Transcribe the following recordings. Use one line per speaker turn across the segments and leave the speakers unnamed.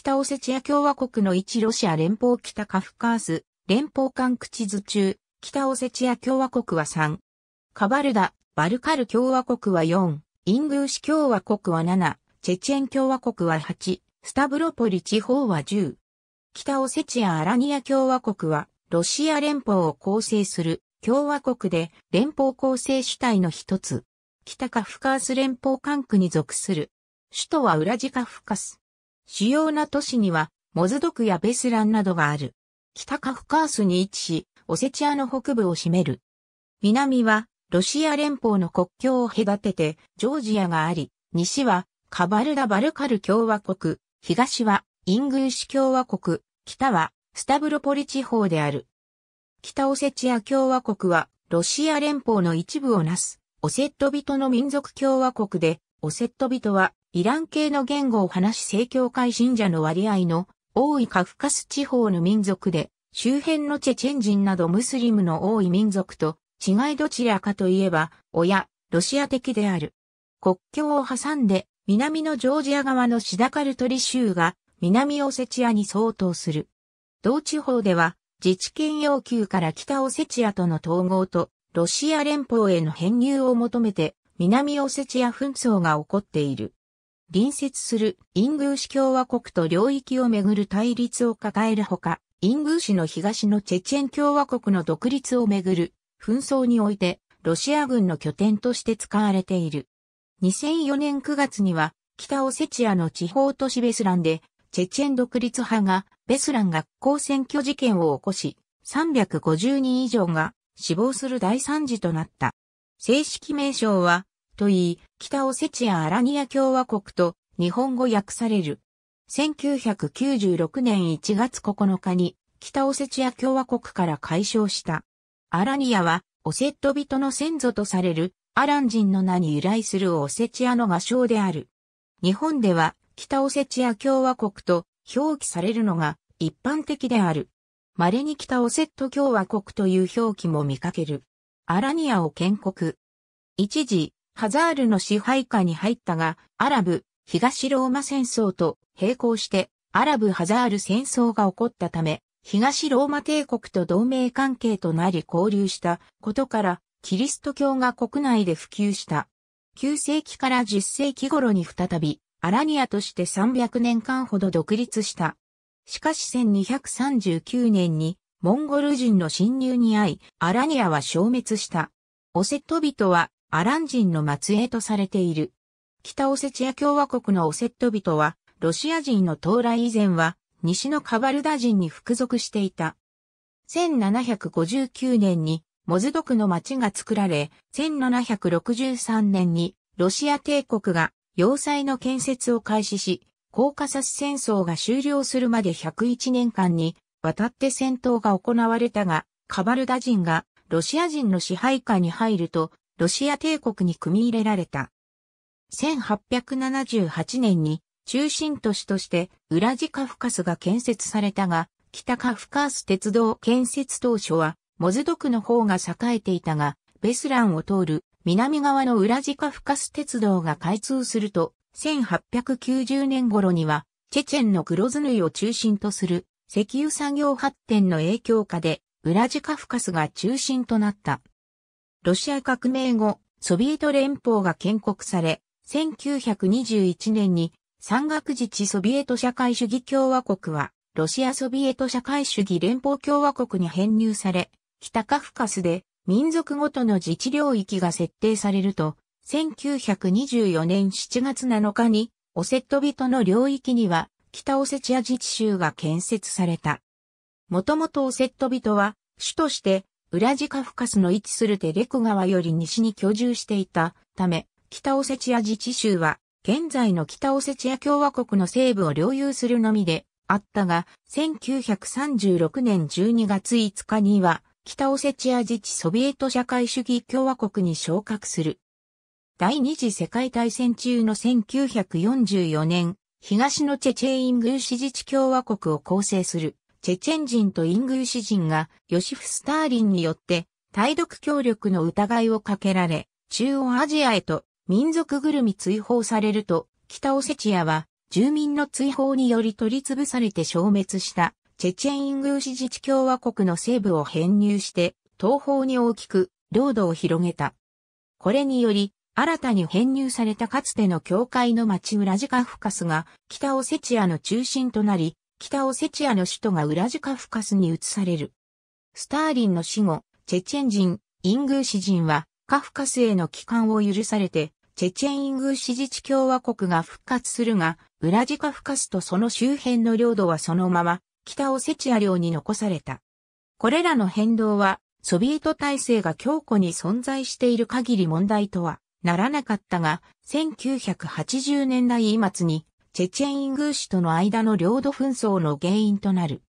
北オセチア共和国の一ロシア連邦北カフカース、連邦区口図中、北オセチア共和国は3。カバルダ、バルカル共和国は4。イングーシ共和国は7。チェチェン共和国は8。スタブロポリ地方は10。北オセチア・アラニア共和国は、ロシア連邦を構成する共和国で連邦構成主体の一つ。北カフカース連邦管区に属する。首都はウラジカフカス。主要な都市には、モズドクやベスランなどがある。北カフカースに位置し、オセチアの北部を占める。南は、ロシア連邦の国境を隔てて、ジョージアがあり、西は、カバルダ・バルカル共和国、東は、イングーシ共和国、北は、スタブロポリ地方である。北オセチア共和国は、ロシア連邦の一部をなす、オセット人の民族共和国で、オセット人は、イラン系の言語を話し正教会信者の割合の多いカフカス地方の民族で、周辺のチェチェン人などムスリムの多い民族と違いどちらかといえば、親、ロシア的である。国境を挟んで南のジョージア側のシダカルトリ州が南オセチアに相当する。同地方では自治権要求から北オセチアとの統合とロシア連邦への編入を求めて南オセチア紛争が起こっている。隣接するイングーシ共和国と領域をめぐる対立を抱えるほか、イングーシの東のチェチェン共和国の独立をめぐる紛争においてロシア軍の拠点として使われている。2004年9月には北オセチアの地方都市ベスランでチェチェン独立派がベスラン学校選挙事件を起こし350人以上が死亡する大惨事となった。正式名称はと言い、北オセチア・アラニア共和国と日本語訳される。1996年1月9日に北オセチア共和国から解消した。アラニアはオセット人の先祖とされるアラン人の名に由来するオセチアの画商である。日本では北オセチア共和国と表記されるのが一般的である。稀に北オセット共和国という表記も見かける。アラニアを建国。一時、ハザールの支配下に入ったが、アラブ、東ローマ戦争と並行して、アラブ・ハザール戦争が起こったため、東ローマ帝国と同盟関係となり交流したことから、キリスト教が国内で普及した。9世紀から10世紀頃に再び、アラニアとして300年間ほど独立した。しかし1239年に、モンゴル人の侵入に遭い、アラニアは消滅した。オセット人はアラン人の末裔とされている。北オセチア共和国のオセット人は、ロシア人の到来以前は、西のカバルダ人に服属していた。1759年に、モズドクの町が作られ、1763年に、ロシア帝国が要塞の建設を開始し、コーカサス戦争が終了するまで101年間に渡って戦闘が行われたが、カバルダ人がロシア人の支配下に入ると、ロシア帝国に組み入れられた。1878年に中心都市としてウラジカフカスが建設されたが、北カフカス鉄道建設当初はモズドクの方が栄えていたが、ベスランを通る南側のウラジカフカス鉄道が開通すると、1890年頃にはチェチェンのグロズヌイを中心とする石油産業発展の影響下でウラジカフカスが中心となった。ロシア革命後、ソビエト連邦が建国され、1921年に山岳自治ソビエト社会主義共和国は、ロシアソビエト社会主義連邦共和国に編入され、北カフカスで民族ごとの自治領域が設定されると、1924年7月7日に、オセット人の領域には、北オセチア自治州が建設された。もともとオセット人は、主としてウラジカフカスの位置するテレク川より西に居住していたため、北オセチア自治州は、現在の北オセチア共和国の西部を領有するのみであったが、1936年12月5日には、北オセチア自治ソビエト社会主義共和国に昇格する。第二次世界大戦中の1944年、東のチェチェイングーシ自治共和国を構成する。チェチェン人とイングーシ人がヨシフ・スターリンによって対独協力の疑いをかけられ、中央アジアへと民族ぐるみ追放されると、北オセチアは住民の追放により取り潰されて消滅したチェチェン・イングーシ自治共和国の西部を編入して東方に大きく領土を広げた。これにより、新たに編入されたかつての教会の町ウラジカフカスが北オセチアの中心となり、北オセチアの首都がウラジカフカスに移される。スターリンの死後、チェチェン人、イングーシ人は、カフカスへの帰還を許されて、チェチェンイングーシ自治共和国が復活するが、ウラジカフカスとその周辺の領土はそのまま、北オセチア領に残された。これらの変動は、ソビエト体制が強固に存在している限り問題とはならなかったが、1980年代末にチェチェン・イングーシュとの間の領土紛争の原因となる。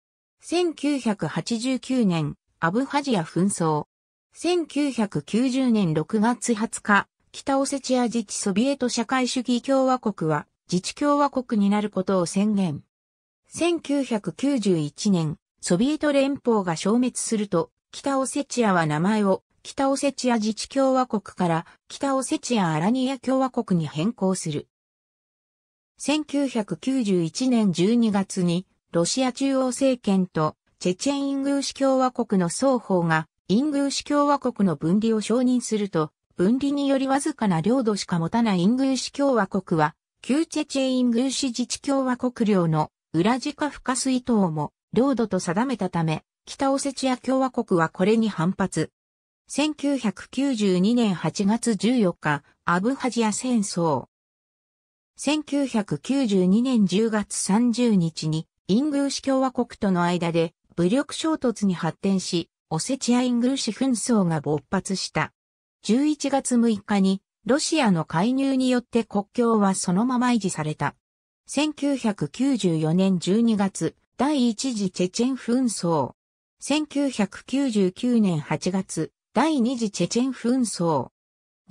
1989年、アブハジア紛争。1990年6月20日、北オセチア自治ソビエト社会主義共和国は自治共和国になることを宣言。1991年、ソビエト連邦が消滅すると、北オセチアは名前を北オセチア自治共和国から北オセチアアラニア共和国に変更する。1991年12月にロシア中央政権とチェチェン・イングーシ共和国の双方がイングーシ共和国の分離を承認すると、分離によりわずかな領土しか持たないイングーシ共和国は、旧チェチェン・イングーシ自治共和国領のウラジカフカスイ島も領土と定めたため、北オセチア共和国はこれに反発。1992年8月14日、アブハジア戦争。1992年10月30日にイングーシ共和国との間で武力衝突に発展し、オセチア・イングーシ紛争が勃発した。11月6日にロシアの介入によって国境はそのまま維持された。1994年12月、第一次チェチェン紛争。1999年8月、第二次チェチェン紛争。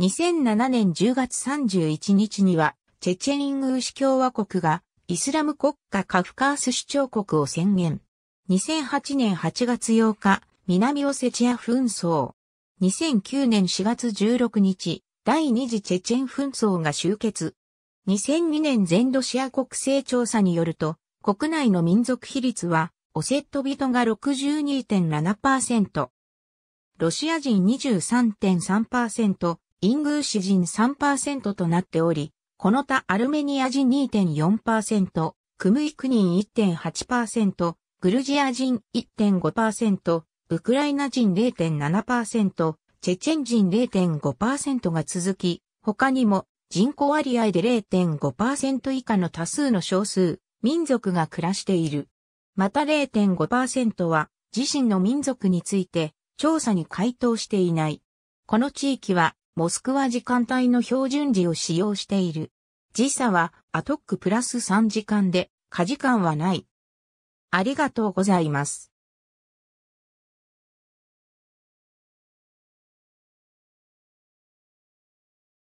2007年10月31日には、チェチェン・イングーシ共和国がイスラム国家カフカース主張国を宣言。2008年8月8日、南オセチア紛争。2009年4月16日、第二次チェチェン紛争が終結。2002年全ロシア国勢調査によると、国内の民族比率は、オセット人が62.7%、ロシア人23.3%、イングーシ人3%となっており、この他アルメニア人2.4%、クムイク人1.8%、グルジア人1.5%、ウクライナ人0.7%、チェチェン人0.5%が続き、他にも人口割合で0.5%以下の多数の少数、民族が暮らしている。また0.5%は自身の民族について調査に回答していない。この地域はモスクワ時間帯の標準時を使用している。時差はアトックプラス3時間で、過時間はない。ありがとうございます。